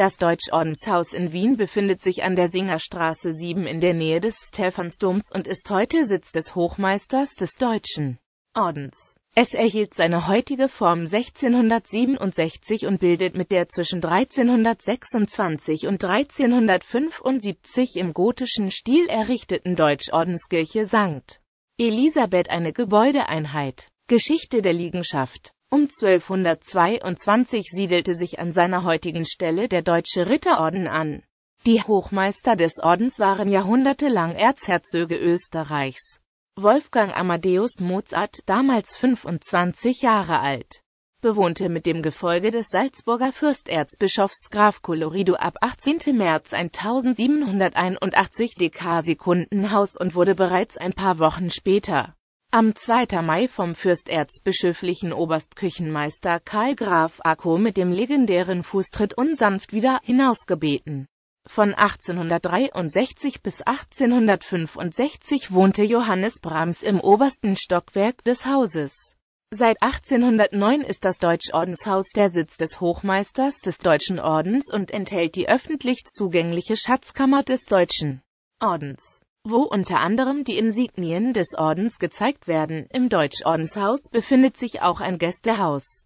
Das Deutsch-Ordenshaus in Wien befindet sich an der Singerstraße 7 in der Nähe des Stephansdoms und ist heute Sitz des Hochmeisters des Deutschen Ordens. Es erhielt seine heutige Form 1667 und bildet mit der zwischen 1326 und 1375 im gotischen Stil errichteten Deutschordenskirche St. Elisabeth eine Gebäudeeinheit. Geschichte der Liegenschaft um 1222 siedelte sich an seiner heutigen Stelle der Deutsche Ritterorden an. Die Hochmeister des Ordens waren jahrhundertelang Erzherzöge Österreichs. Wolfgang Amadeus Mozart, damals 25 Jahre alt, bewohnte mit dem Gefolge des Salzburger Fürsterzbischofs Graf Colorido ab 18. März 1781 Dekasikundenhaus und wurde bereits ein paar Wochen später am 2. Mai vom fürsterzbischöflichen Oberstküchenmeister Karl Graf Akko mit dem legendären Fußtritt unsanft wieder hinausgebeten. Von 1863 bis 1865 wohnte Johannes Brahms im obersten Stockwerk des Hauses. Seit 1809 ist das Deutschordenshaus der Sitz des Hochmeisters des Deutschen Ordens und enthält die öffentlich zugängliche Schatzkammer des Deutschen Ordens wo unter anderem die Insignien des Ordens gezeigt werden. Im Deutschordenshaus befindet sich auch ein Gästehaus